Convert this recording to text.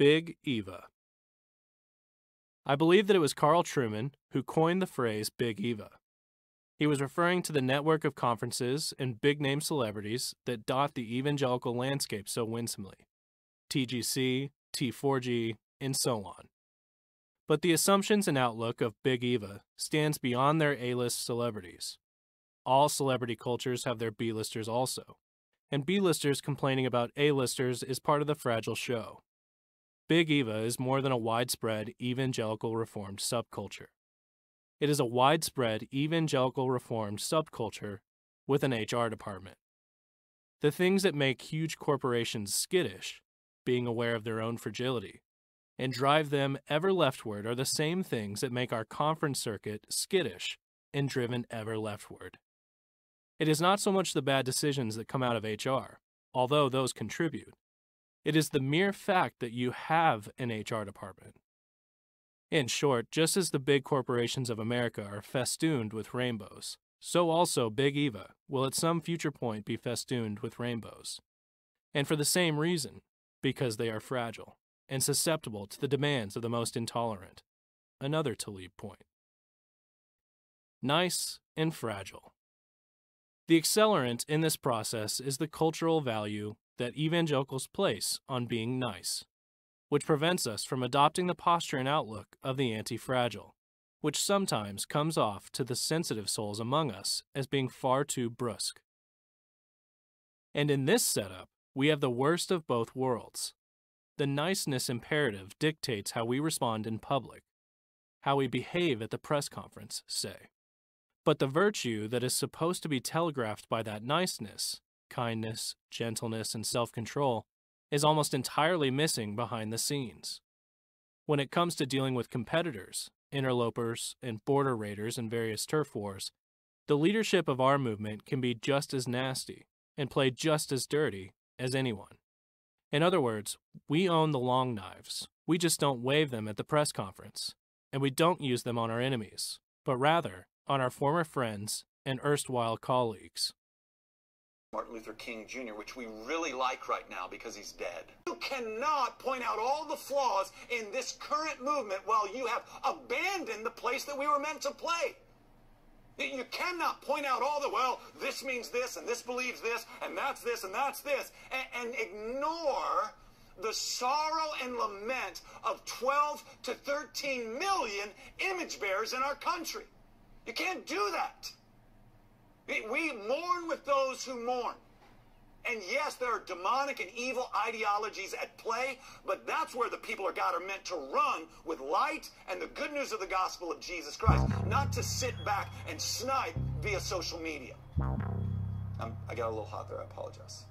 Big Eva. I believe that it was Carl Truman who coined the phrase Big Eva. He was referring to the network of conferences and big name celebrities that dot the evangelical landscape so winsomely TGC, T4G, and so on. But the assumptions and outlook of Big Eva stands beyond their A list celebrities. All celebrity cultures have their B listers also, and B listers complaining about A listers is part of the fragile show. Big Eva is more than a widespread evangelical reformed subculture. It is a widespread evangelical reformed subculture with an HR department. The things that make huge corporations skittish, being aware of their own fragility, and drive them ever leftward are the same things that make our conference circuit skittish and driven ever leftward. It is not so much the bad decisions that come out of HR, although those contribute, it is the mere fact that you have an HR department. In short, just as the big corporations of America are festooned with rainbows, so also Big Eva will at some future point be festooned with rainbows. And for the same reason, because they are fragile and susceptible to the demands of the most intolerant. Another Talib point. Nice and fragile. The accelerant in this process is the cultural value that evangelicals place on being nice, which prevents us from adopting the posture and outlook of the anti fragile, which sometimes comes off to the sensitive souls among us as being far too brusque. And in this setup, we have the worst of both worlds. The niceness imperative dictates how we respond in public, how we behave at the press conference, say. But the virtue that is supposed to be telegraphed by that niceness kindness, gentleness, and self control is almost entirely missing behind the scenes. When it comes to dealing with competitors, interlopers, and border raiders in various turf wars, the leadership of our movement can be just as nasty and play just as dirty as anyone. In other words, we own the long knives. We just don't wave them at the press conference, and we don't use them on our enemies, but rather on our former friends and erstwhile colleagues. Martin Luther King Jr., which we really like right now because he's dead. You cannot point out all the flaws in this current movement while you have abandoned the place that we were meant to play. You cannot point out all the, well, this means this, and this believes this, and that's this, and that's this, and, and ignore the sorrow and lament of 12 to 13 million image bearers in our country. You can't do that. We mourn with those who mourn. And yes, there are demonic and evil ideologies at play, but that's where the people of God are meant to run with light and the good news of the gospel of Jesus Christ, not to sit back and snipe via social media. I'm, i got a little hot there. I apologize.